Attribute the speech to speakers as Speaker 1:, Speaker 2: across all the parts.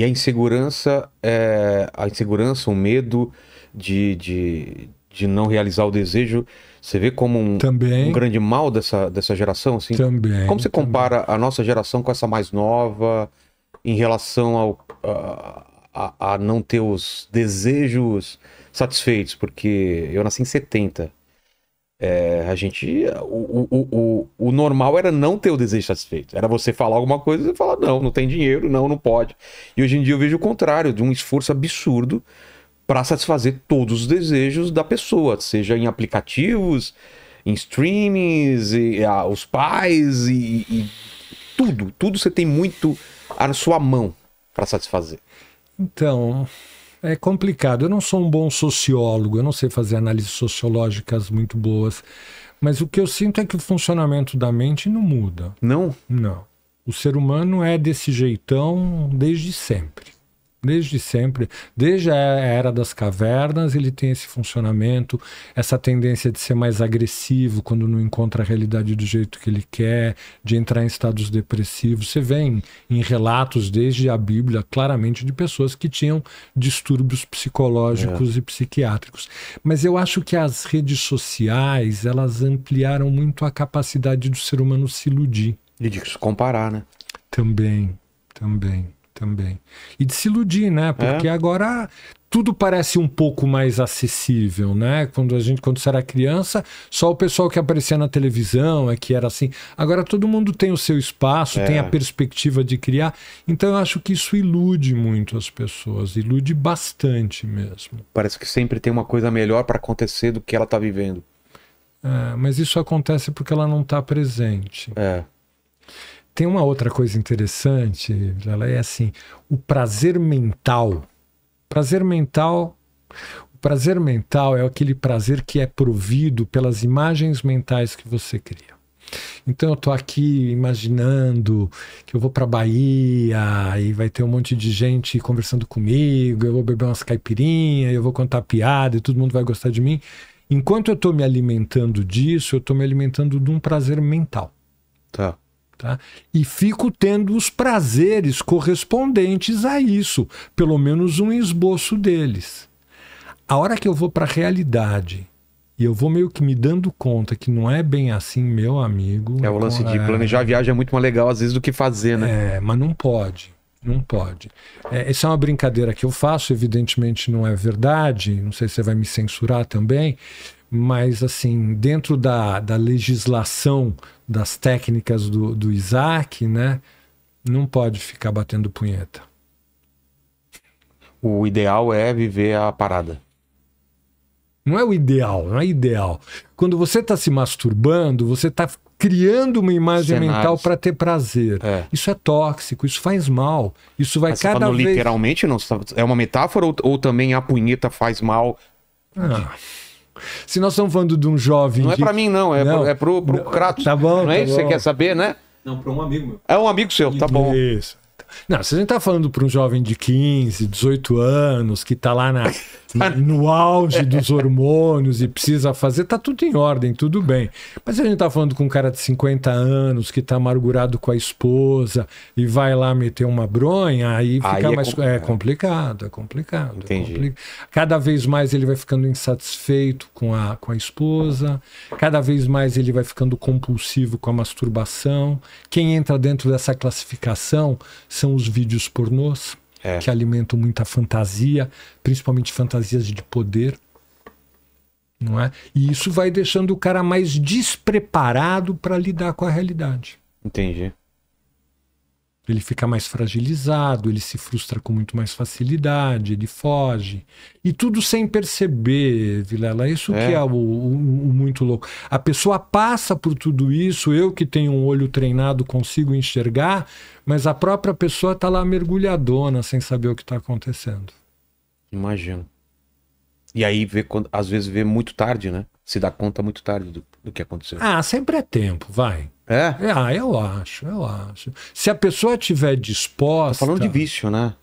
Speaker 1: E a insegurança, é, a insegurança, o medo de, de, de não realizar o desejo, você vê como um, um grande mal dessa, dessa geração? Assim? Também. Como você também. compara a nossa geração com essa mais nova em relação ao, a, a, a não ter os desejos satisfeitos? Porque eu nasci em 70. É, a gente. O, o, o, o normal era não ter o desejo satisfeito. Era você falar alguma coisa e falar, não, não tem dinheiro, não, não pode. E hoje em dia eu vejo o contrário, de um esforço absurdo para satisfazer todos os desejos da pessoa, seja em aplicativos, em streamings, e, a, ah, os pais e, e tudo. Tudo você tem muito à sua mão para satisfazer.
Speaker 2: Então, é complicado. Eu não sou um bom sociólogo, eu não sei fazer análises sociológicas muito boas, mas o que eu sinto é que o funcionamento da mente não muda. Não? Não. O ser humano é desse jeitão desde sempre. Desde sempre, desde a era das cavernas, ele tem esse funcionamento, essa tendência de ser mais agressivo quando não encontra a realidade do jeito que ele quer, de entrar em estados depressivos. Você vê em, em relatos desde a Bíblia, claramente, de pessoas que tinham distúrbios psicológicos é. e psiquiátricos. Mas eu acho que as redes sociais, elas ampliaram muito a capacidade do ser humano se iludir.
Speaker 1: E de se comparar, né?
Speaker 2: Também, também também. E de se iludir, né? É. Porque é. agora tudo parece um pouco mais acessível, né? Quando a gente, quando você era criança, só o pessoal que aparecia na televisão é que era assim. Agora todo mundo tem o seu espaço, é. tem a perspectiva de criar. Então eu acho que isso ilude muito as pessoas, ilude bastante mesmo.
Speaker 1: Parece que sempre tem uma coisa melhor para acontecer do que ela está vivendo.
Speaker 2: É, mas isso acontece porque ela não está presente. É. Tem uma outra coisa interessante, ela é assim, o prazer mental. Prazer mental, o prazer mental é aquele prazer que é provido pelas imagens mentais que você cria. Então eu tô aqui imaginando que eu vou para Bahia e vai ter um monte de gente conversando comigo, eu vou beber umas caipirinha, eu vou contar piada e todo mundo vai gostar de mim. Enquanto eu tô me alimentando disso, eu tô me alimentando de um prazer mental. Tá. Tá? E fico tendo os prazeres correspondentes a isso, pelo menos um esboço deles. A hora que eu vou para a realidade e eu vou meio que me dando conta que não é bem assim, meu amigo. É o lance de é. planejar
Speaker 1: a viagem é muito mais legal às vezes do que fazer, né? É, mas não pode.
Speaker 2: Não pode. É, essa é uma brincadeira que eu faço, evidentemente não é verdade. Não sei se você vai me censurar também, mas assim, dentro da, da legislação das técnicas do, do Isaac, né, não pode ficar batendo punheta.
Speaker 1: O ideal é viver a parada.
Speaker 2: Não é o ideal, não é ideal. Quando você está se masturbando, você está criando uma imagem Cenários. mental para
Speaker 1: ter prazer. É. Isso é tóxico, isso faz mal, isso vai Mas tá cada você vez... Literalmente não, tá- é uma metáfora ou, ou também a punheta faz mal? Ah. Se nós
Speaker 2: estamos falando de um jovem. Não é para mim, não. É, não. Pro, é pro, pro Kratos. Tá bom. Não é tá isso que você quer
Speaker 1: saber, né? Não, para um amigo meu.
Speaker 2: É um amigo seu, tá bom. Isso. Não, se a gente tá falando para um jovem de 15, 18 anos, que tá lá na, no auge dos hormônios e precisa fazer, tá tudo em ordem, tudo bem. Mas a gente tá falando com um cara de 50 anos que tá amargurado com a esposa e vai lá meter uma bronha, aí fica aí é mais complicado. É, complicado, é complicado. É compli... Cada vez mais ele vai ficando insatisfeito com a, com a esposa, cada vez mais ele vai ficando compulsivo com a masturbação. Quem entra dentro dessa classificação são os vídeos pornôs é. que alimentam muita fantasia, principalmente fantasias de poder. Não é? E isso vai deixando o cara mais despreparado para lidar com a realidade. Entendi. Ele fica mais fragilizado, ele se frustra com muito mais facilidade, ele foge. E tudo sem perceber, Vilela. Isso é. que é o, o, o muito louco. A pessoa passa por tudo isso, eu que tenho um olho treinado consigo enxergar, mas a própria pessoa está lá mergulhadona, sem saber o que está
Speaker 1: acontecendo. Imagino. E aí, vê, às vezes, vê muito tarde, né? Se dá conta muito tarde do, do que aconteceu. Ah, sempre é tempo, vai. É? é? Ah, eu acho, eu acho. Se a pessoa tiver disposta. Tô tá falando de vício, né?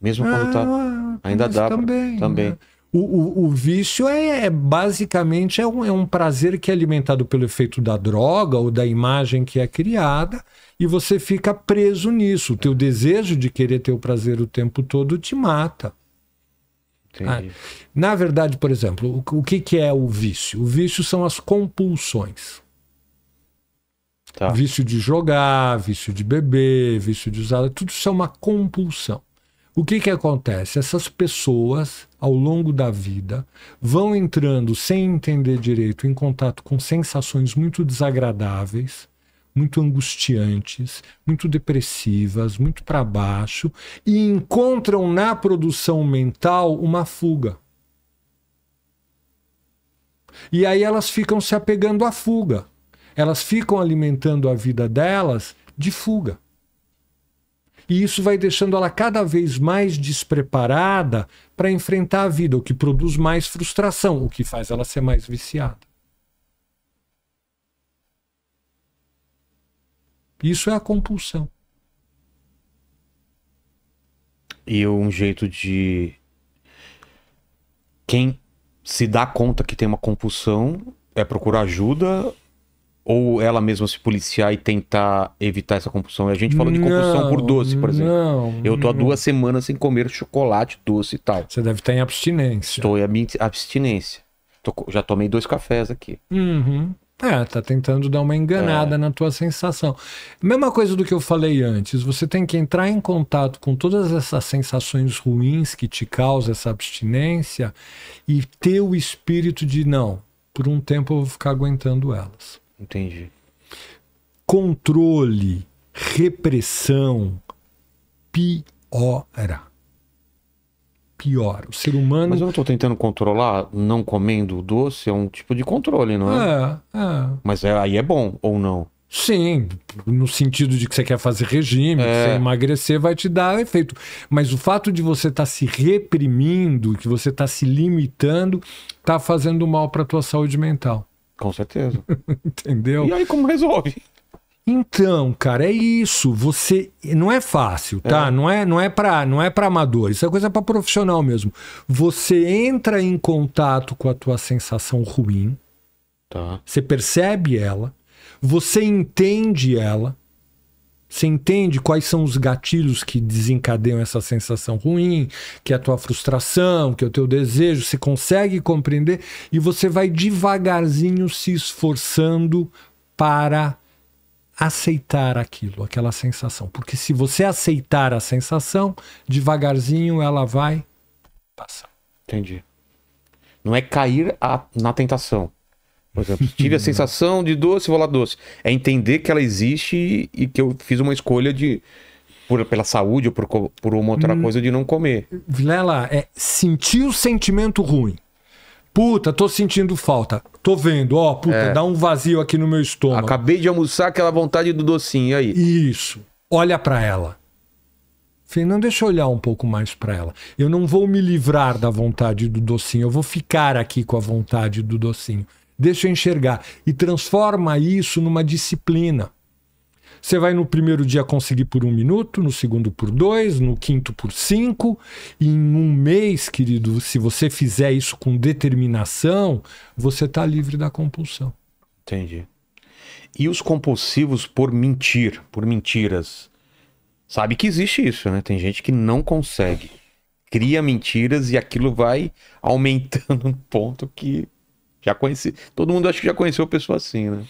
Speaker 1: Mesmo quando está tá. Ah, ainda dá. Também. Pra... também.
Speaker 2: Né? O, o, o, vício é, é basicamente é um, é um, prazer que é alimentado pelo efeito da droga ou da imagem que é criada e você fica preso nisso. O teu desejo de querer ter o prazer o tempo todo te mata. Ah, na verdade, por exemplo, o, o que, que é o vício? O vício são as compulsões. Tá. Vício de jogar, vício de beber, vício de usar, tudo isso é uma compulsão. O que, que acontece? Essas pessoas, ao longo da vida, vão entrando, sem entender direito, em contato com sensações muito desagradáveis, muito angustiantes, muito depressivas, muito para baixo, e encontram na produção mental uma fuga. E aí elas ficam se apegando à fuga elas ficam alimentando a vida delas de fuga. E isso vai deixando ela cada vez mais despreparada para enfrentar a vida, o que produz mais frustração, o que faz ela ser mais viciada. Isso é a compulsão.
Speaker 1: E um jeito de. Quem se dá conta que tem uma compulsão é procurar ajuda ou ela mesma se policiar e tentar evitar essa compulsão? A gente falou de compulsão por doce, por exemplo.
Speaker 2: Não, eu tô há duas
Speaker 1: semanas sem comer chocolate doce e tal. Você deve estar em abstinência. Estou em abstinência. Tô, já tomei dois cafés aqui.
Speaker 2: Uhum. É, tá tentando dar uma enganada é. na tua sensação. Mesma coisa do que eu falei antes, você tem que entrar em contato com todas essas sensações ruins que te causa essa abstinência e ter o espírito de não, por um tempo eu vou ficar aguentando elas. Entendi. Controle, repressão, piora.
Speaker 1: Piora. O ser humano. Mas eu não estou tentando controlar não comendo doce, é um tipo de controle, não é? É, é. Mas é, aí é bom ou não?
Speaker 2: Sim,
Speaker 1: no sentido
Speaker 2: de que você quer fazer regime, é. que emagrecer, vai te dar efeito. Mas o fato de você estar tá se reprimindo, que você está se limitando, está fazendo mal para a tua saúde mental. Com certeza. Entendeu? E aí como resolve? Então, cara, é isso. Você não é fácil, tá? É. Não é, não é para, não é para amador. Isso é coisa para profissional mesmo. Você entra em contato com a tua sensação ruim. Tá. Você percebe ela, você entende ela, você entende quais são os gatilhos que desencadeiam essa sensação ruim, que é a tua frustração, que é o teu desejo, você consegue compreender e você vai devagarzinho se esforçando para aceitar aquilo, aquela sensação. Porque se você aceitar a sensação, devagarzinho ela vai
Speaker 1: passar. Entendi. Não é cair a, na tentação. Por exemplo, tive a sensação de doce, vou lá doce. É entender que ela existe e, que eu fiz uma escolha de por, pela saúde ou por, por uma outra hum, coisa de não comer.
Speaker 2: Vilela, é sentir o sentimento ruim. Puta, tô sentindo falta. Tô
Speaker 1: vendo, ó, puta, é.
Speaker 2: dá um vazio aqui no meu estômago.
Speaker 1: Acabei de almoçar aquela vontade do docinho e aí.
Speaker 2: Isso. Olha para ela. Não deixa eu olhar um pouco mais para ela. Eu não vou me livrar da vontade do docinho, eu vou ficar aqui com a vontade do docinho deixa eu enxergar. E transforma isso numa disciplina. Você vai no primeiro dia conseguir por um minuto, no segundo por dois, no quinto por cinco. E em um mês, querido, se você fizer isso com determinação, você está livre da compulsão.
Speaker 1: Entendi. E os compulsivos por mentir, por mentiras? Sabe que existe isso, né? Tem gente que não consegue. Cria mentiras e aquilo vai aumentando um ponto que já conheci. Todo mundo acho que já conheceu pessoa assim, né?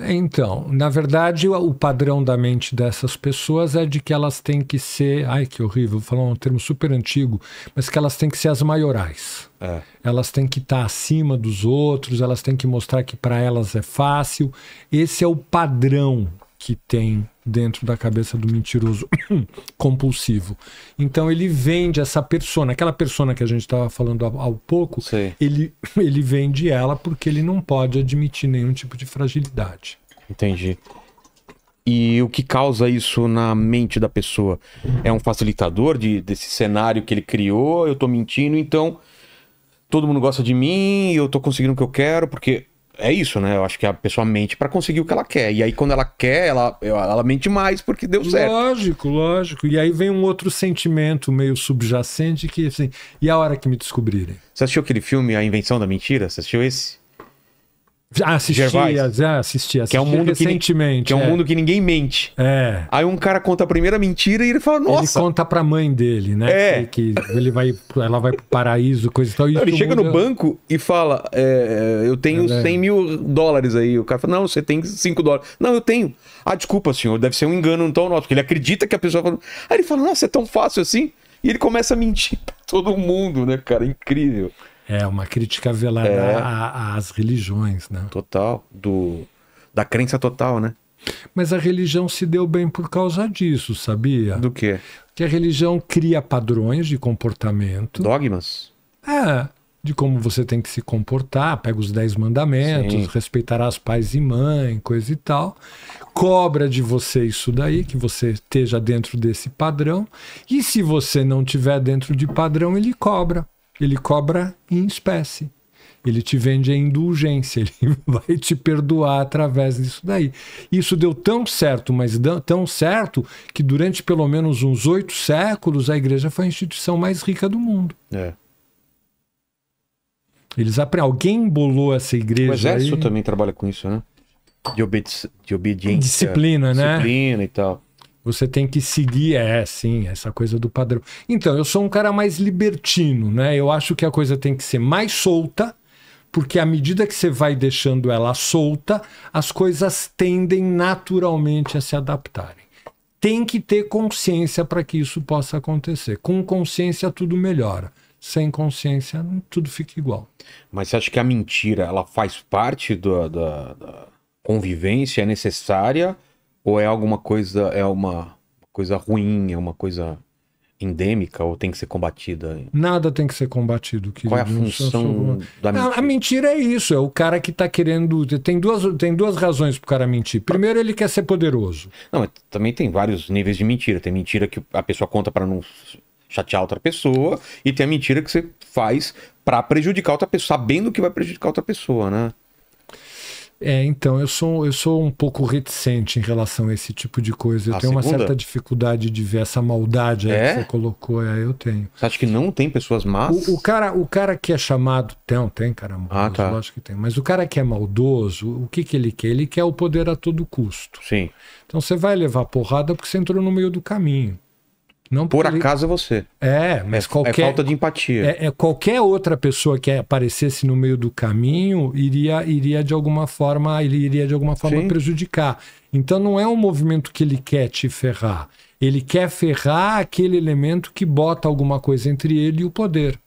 Speaker 2: Então, na verdade, o padrão da mente dessas pessoas é de que elas têm que ser. Ai, que horrível, vou falar um termo super antigo, mas que elas têm que ser as maiorais. É. Elas têm que estar acima dos outros, elas têm que mostrar que para elas é fácil. Esse é o padrão que tem dentro da cabeça do mentiroso compulsivo. Então ele vende essa persona, aquela persona que a gente estava falando há pouco, ele, ele vende ela porque ele não pode admitir nenhum tipo de fragilidade.
Speaker 1: Entendi. E o que causa isso na mente da pessoa? É um facilitador de, desse cenário que ele criou, eu estou mentindo, então todo mundo gosta de mim, eu estou conseguindo o que eu quero, porque é isso, né? Eu acho que a pessoa mente para conseguir o que ela quer. E aí, quando ela quer, ela, ela mente mais porque deu certo.
Speaker 2: Lógico, lógico. E aí vem um outro sentimento meio subjacente
Speaker 1: que, assim, e a hora que me descobrirem? Você assistiu aquele filme A Invenção da Mentira? Você assistiu esse? Ah, assisti, ah,
Speaker 2: assisti, assisti, que é um mundo recentemente. Que, que é. é mundo
Speaker 1: que ninguém mente. É. Aí um cara conta a primeira mentira e ele fala, nossa. Ele
Speaker 2: conta pra mãe dele, né? É. Que, que ele vai, ela vai pro paraíso, coisa e tal. ele chega muda... no banco
Speaker 1: e fala, é, eu tenho é, 100 mil dólares aí. O cara fala, não, você tem 5 dólares. Não, eu tenho. Ah, desculpa, senhor, deve ser um engano então nosso. Porque ele acredita que a pessoa... Fala... Aí ele fala, nossa, é tão fácil assim? E ele começa a mentir pra todo mundo, né, cara? Incrível. É, uma crítica velada é, às religiões, né? Total, do, da crença total, né?
Speaker 2: Mas a religião se deu bem por causa disso, sabia? Do quê? Que a religião cria padrões de comportamento. Dogmas? É, de como você tem que se comportar, pega os dez mandamentos, Sim. respeitará as pais e mãe, coisa e tal. Cobra de você isso daí, que você esteja dentro desse padrão. E se você não tiver dentro de padrão, ele cobra. Ele cobra em espécie. Ele te vende a indulgência, ele vai te perdoar através disso daí. Isso deu tão certo, mas tão certo, que durante pelo menos uns oito séculos a igreja foi a instituição mais rica do mundo. É. Eles apre... Alguém embolou essa igreja. O exército aí... também
Speaker 1: trabalha com isso, né? De, obedi... de obediência. Disciplina, né?
Speaker 2: Disciplina e tal você tem que seguir, é, sim, essa coisa do padrão. Então, eu sou um cara mais libertino, né? Eu acho que a coisa tem que ser mais solta, porque à medida que você vai deixando ela solta, as coisas tendem naturalmente a se adaptarem. Tem que ter consciência para que isso possa acontecer. Com consciência, tudo melhora. Sem consciência, tudo fica igual.
Speaker 1: Mas você acha que a mentira ela faz parte da, convivência? da convivência é necessária? Ou é alguma coisa, é uma coisa ruim, é uma coisa endêmica ou tem que ser combatida?
Speaker 2: Nada tem que ser combatido. que Qual é a função da ah, mentira? A, a, mentira é isso, é o cara
Speaker 1: que está querendo... Tem duas, tem duas razões para o cara mentir. Primeiro, ele quer ser poderoso. Não, também tem vários níveis de mentira. Tem mentira que a pessoa conta para não chatear outra pessoa e tem a mentira que você faz para prejudicar outra pessoa, sabendo que vai prejudicar outra pessoa, né?
Speaker 2: É, então, eu sou, eu sou um pouco reticente em relação a esse tipo de
Speaker 1: coisa. Eu a tenho segunda? uma certa
Speaker 2: dificuldade de ver essa maldade é? que você colocou, é, eu tenho.
Speaker 1: Você acha que não tem pessoas más? O,
Speaker 2: o cara, o cara que é chamado. Tem, tem cara ah,
Speaker 1: maldoso, ah, tá. lógico
Speaker 2: que tem. Mas o cara que é maldoso, o que, que ele quer? Ele quer o poder a todo custo. Sim. Então você vai levar porrada porque você entrou no meio do caminho.
Speaker 1: Não por acaso é você. É, mas é, qualquer. É falta de empatia.
Speaker 2: É, é, qualquer outra pessoa que aparecesse no meio do caminho iria, iria de alguma forma, ele iria de alguma forma Sim. prejudicar. Então não é um movimento que ele quer te ferrar. Ele quer ferrar aquele elemento que bota alguma coisa entre ele e o poder.